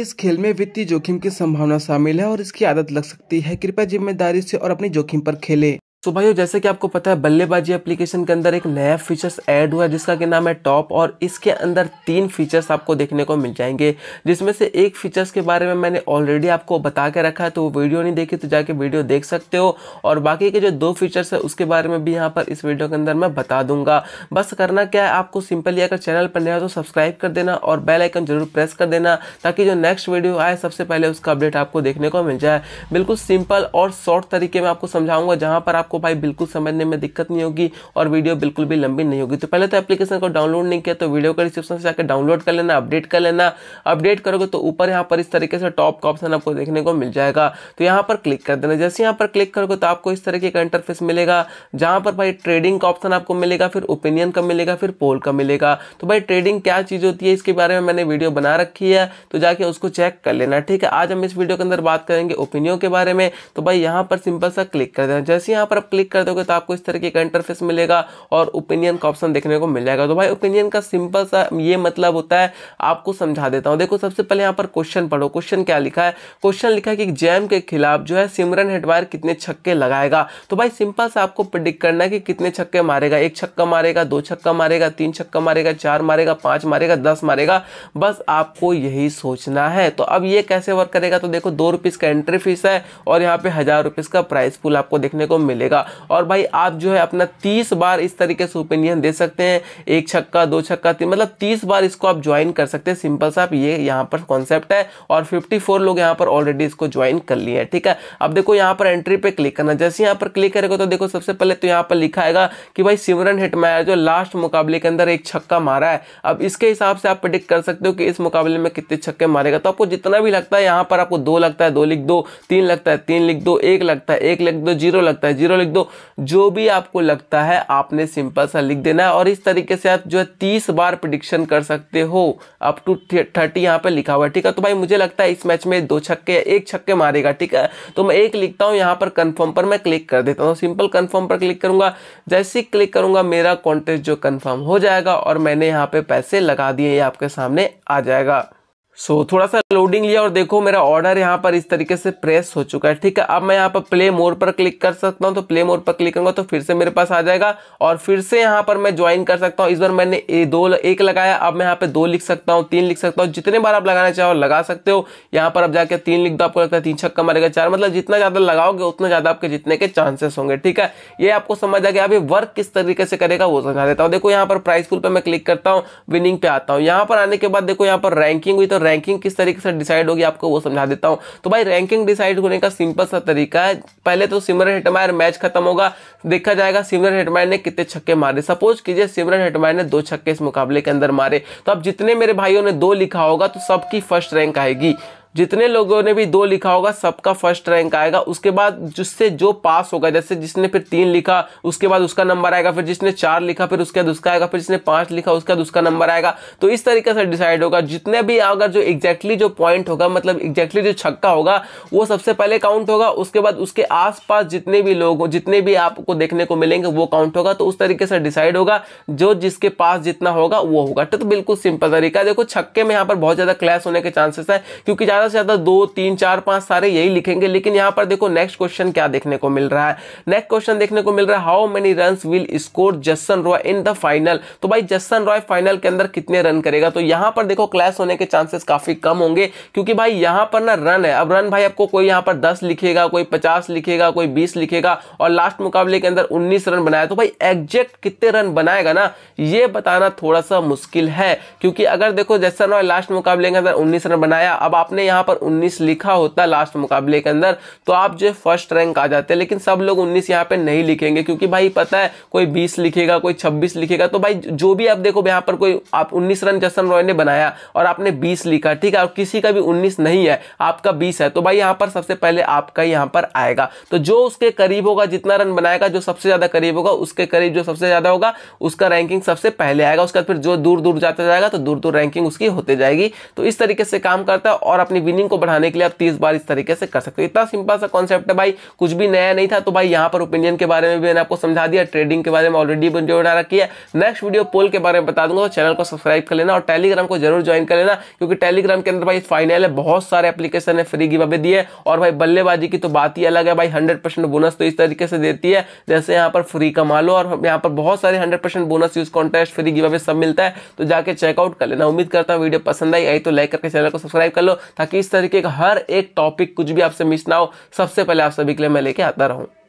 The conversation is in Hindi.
इस खेल में वित्तीय जोखिम की संभावना शामिल है और इसकी आदत लग सकती है कृपया जिम्मेदारी से और अपने जोखिम पर खेलें तो so भाइयों जैसे कि आपको पता है बल्लेबाजी एप्लीकेशन के अंदर एक नया फीचर्स ऐड हुआ है जिसका के नाम है टॉप और इसके अंदर तीन फीचर्स आपको देखने को मिल जाएंगे जिसमें से एक फीचर्स के बारे में मैंने ऑलरेडी आपको बता के रखा है तो वो वीडियो नहीं देखी तो जाके वीडियो देख सकते हो और बाकी के जो दो फीचर्स है उसके बारे में भी यहाँ पर इस वीडियो के अंदर मैं बता दूंगा बस करना क्या है आपको सिंपली अगर चैनल पर नया हो तो सब्सक्राइब कर देना और बेलाइकन जरूर प्रेस कर देना ताकि जो नेक्स्ट वीडियो आए सबसे पहले उसका अपडेट आपको देखने को मिल जाए बिल्कुल सिंपल और शॉर्ट तरीके में आपको समझाऊंगा जहाँ पर आप आपको भाई बिल्कुल समझने में दिक्कत नहीं होगी और वीडियो बिल्कुल भी लंबी नहीं होगी तो पहले तो एप्लीकेशन को डाउनलोड नहीं किया तो वीडियो का डिस्क्रिप्शन से जाकर डाउनलोड कर लेना अपडेट कर लेना अपडेट करोगे तो ऊपर यहाँ पर इस तरीके से टॉप का ऑप्शन आपको देखने को मिल जाएगा तो यहाँ पर क्लिक कर देना जैसे यहाँ पर क्लिक करोगे तो आपको इस तरीके का इंटरफेस मिलेगा जहाँ पर भाई ट्रेडिंग का ऑप्शन आपको मिलेगा फिर ओपिनियन का मिलेगा फिर पोल का मिलेगा तो भाई ट्रेडिंग क्या चीज़ होती है इसके बारे में मैंने वीडियो बना रखी है तो जाके उसको चेक कर लेना ठीक है आज हम इस वीडियो के अंदर बात करेंगे ओपिनियन के बारे में तो भाई यहाँ पर सिंपल सा क्लिक कर देना जैसे यहाँ पर आप क्लिक कर दोगे तो आपको इस तरह का इंटरफेस मिलेगा और ओपिनियन का ऑप्शन देखने को मिल जाएगा तो भाई ओपिनियन का सिंपल सा ये मतलब होता है आपको समझा देता हूँ देखो सबसे पहले यहाँ पर क्वेश्चन पढ़ो क्वेश्चन क्या लिखा है क्वेश्चन लिखा है कि जैम के खिलाफ जो है सिमरन हेडवायर कितने छक्के लगाएगा तो भाई सिंपल सा आपको प्रिडिक्ट करना है कि कितने छक्के मारेगा एक छक्का मारेगा दो छक्का मारेगा तीन छक्का मारेगा चार मारेगा पाँच मारेगा दस मारेगा बस आपको यही सोचना है तो अब ये कैसे वर्क करेगा तो देखो दो रुपीज़ का एंट्री फीस है और यहाँ पे हज़ार रुपीज़ का प्राइस पूल आपको देखने को मिलेगा जाएगा और भाई आप जो है अपना तीस बार इस तरीके से ओपिनियन दे सकते हैं एक छक्का दो छक्का तीन मतलब तीस बार इसको आप ज्वाइन कर सकते हैं सिंपल सा ये यहाँ पर कॉन्सेप्ट है और फिफ्टी लोग यहाँ पर ऑलरेडी इसको ज्वाइन कर लिए हैं ठीक है अब देखो यहाँ पर एंट्री पर क्लिक करना जैसे यहाँ पर क्लिक करेगा तो देखो सबसे पहले तो यहाँ पर लिखा है कि भाई सिमरन हिटमायर जो लास्ट मुकाबले के अंदर एक छक्का मारा है अब इसके हिसाब से आप प्रिडिक्ट कर सकते हो कि इस मुकाबले में कितने छक्के मारेगा तो आपको जितना भी लगता है यहाँ पर आपको दो लगता है दो लिख दो तीन लगता है तीन लिख दो एक लगता है एक लिख दो जीरो लगता है जीरो लिख दो जो भी आपको लगता है आपने सिंपल सा लिख देना है और इस तरीके से आप जो है तीस बार प्रिडिक्शन कर सकते हो अप टू थर्टी यहाँ पे लिखा हुआ है ठीक है तो भाई मुझे लगता है इस मैच में दो छक्के एक छक्के मारेगा ठीक है तो मैं एक लिखता हूँ यहाँ पर कन्फर्म पर मैं क्लिक कर देता हूँ सिंपल कन्फर्म पर क्लिक करूंगा जैसे ही क्लिक करूंगा मेरा कॉन्टेस्ट जो कन्फर्म हो जाएगा और मैंने यहाँ पे पैसे लगा दिए आपके सामने आ जाएगा सो so, थोड़ा सा लोडिंग लिया और देखो मेरा ऑर्डर यहाँ पर इस तरीके से प्रेस हो चुका है ठीक है अब मैं यहाँ पर प्ले मोड पर क्लिक कर सकता हूँ तो प्ले मोड पर क्लिक करूंगा तो फिर से मेरे पास आ जाएगा और फिर से यहाँ पर मैं ज्वाइन कर सकता हूँ इस बार मैंने ए, दो एक लगाया अब मैं यहाँ पे दो लिख सकता हूँ तीन लिख सकता हूँ जितने बार आप लगाना चाहो लगा सकते हो यहाँ पर आप जाकर तीन लिख दो आपको लगता है तीन छक्का मारेगा चार मतलब जितना ज़्यादा लगाओगे उतना ज़्यादा आपके जीतने के चांसेस होंगे ठीक है ये आपको समझ आ गया अभी वर्क किस तरीके से करेगा वो समझा देता हूँ देखो यहाँ पर प्राइस फुल पर मैं क्लिक करता हूँ विनिंग पे आता हूँ यहाँ पर आने के बाद देखो यहाँ पर रैंकिंग हुई तो रैंकिंग किस तरीके से डिसाइड होगी आपको वो समझा देता हूँ तो भाई रैंकिंग डिसाइड होने का सिंपल सा तरीका है पहले तो सिमरन हेटमायर मैच खत्म होगा देखा जाएगा सिमरन हेटमायर ने कितने छक्के मारे सपोज कीजिए सिमरन हेटमायर ने दो छक्के इस मुकाबले के अंदर मारे तो अब जितने मेरे भाइयों ने दो लिखा होगा तो सबकी फर्स्ट रैंक आएगी जितने लोगों ने भी दो लिखा होगा सबका फर्स्ट रैंक आएगा उसके बाद जिससे जो पास होगा जैसे जिसने फिर तीन लिखा उसके बाद उसका नंबर आएगा फिर जिसने चार लिखा फिर उसके बाद उसका आएगा फिर जिसने पांच लिखा उसके बाद उसका नंबर आएगा तो इस तरीके से डिसाइड होगा जितने भी अगर जो एग्जैक्टली जो पॉइंट होगा मतलब एग्जैक्टली जो छक्का होगा वो सबसे पहले काउंट होगा उसके बाद उसके आस जितने भी लोग जितने भी आपको देखने को मिलेंगे वो काउंट होगा तो उस तरीके से डिसाइड होगा जो जिसके पास जितना होगा वो होगा तो बिल्कुल सिंपल तरीका देखो छक्के में यहाँ पर बहुत ज़्यादा क्लैश होने के चांसेस है क्योंकि ज़्यादा ज्यादा से ज्यादा दो तीन चार पांच सारे यही लिखेंगे लेकिन यहां पर देखो नेक्स्ट क्वेश्चन क्या देखने को मिल रहा है नेक्स्ट क्वेश्चन देखने को मिल रहा है how many run will score Jason Roy in the final तो भाई जस्सन रॉय फाइनल के अंदर कितने रन करेगा तो यहां पर देखो क्लैश होने के चांसेस काफी कम होंगे क्योंकि भाई यहां पर ना रन है अब रन भाई आपको कोई यहां पर दस लिखेगा कोई पचास लिखेगा कोई बीस लिखेगा और लास्ट मुकाबले के अंदर उन्नीस रन बनाया तो भाई एग्जैक्ट कितने रन बनाएगा ना ये बताना थोड़ा सा मुश्किल है क्योंकि अगर देखो जैसन रॉय लास्ट मुकाबले के अंदर उन्नीस रन बनाया अब आपने यहाँ पर 19 लिखा होता लास्ट मुकाबले के अंदर तो आप जो फर्स्ट रैंक आ जाते लेकिन सब लोग 19 यहाँ पे नहीं लिखेंगे क्योंकि भाई पता है कोई 20 लिखेगा कोई 26 लिखेगा तो भाई जो भी आप देखो यहाँ पर कोई आप 19 रन जसन रॉय ने बनाया और आपने बीस लिखा ठीक है और किसी का भी उन्नीस नहीं है आपका बीस है तो भाई यहाँ पर सबसे पहले आपका यहाँ पर आएगा तो जो उसके करीब होगा जितना रन बनाएगा जो सबसे ज़्यादा करीब होगा उसके करीब जो सबसे ज़्यादा होगा उसका रैंकिंग सबसे पहले आएगा उसके बाद फिर जो दूर दूर जाता जाएगा तो दूर दूर रैंकिंग उसकी होते जाएगी तो इस तरीके से काम करता है और अपनी अपनी विनिंग को बढ़ाने के लिए आप तीस बार इस तरीके से कर सकते हो इतना सिंपल सा कॉन्सेप्ट है भाई कुछ भी नया नहीं था तो भाई यहाँ पर ओपिनियन के बारे में भी मैंने आपको समझा दिया ट्रेडिंग के बारे में ऑलरेडी वीडियो बना रखी है नेक्स्ट वीडियो पोल के बारे में बता दूंगा चैनल तो को सब्सक्राइब कर लेना और टेलीग्राम को जरूर ज्वाइन कर लेना क्योंकि टेलीग्राम के अंदर भाई फाइनल है बहुत सारे एप्लीकेशन है फ्री गिवे दिए और भाई बल्लेबाजी की तो बात ही अलग है भाई हंड्रेड बोनस तो इस तरीके से देती है जैसे यहाँ पर फ्री कमा लो और यहाँ पर बहुत सारे hundred bonus use contest free giveaway सब मिलता है तो जाके चेकआउट कर लेना उम्मीद करता हूँ वीडियो पसंद आई आई तो लाइक करके चैनल को सब्सक्राइब कर लो ताकि ताकि इस तरीके का हर एक टॉपिक कुछ भी आपसे मिस ना हो सबसे पहले आप सभी के लिए मैं लेके आता रहूँ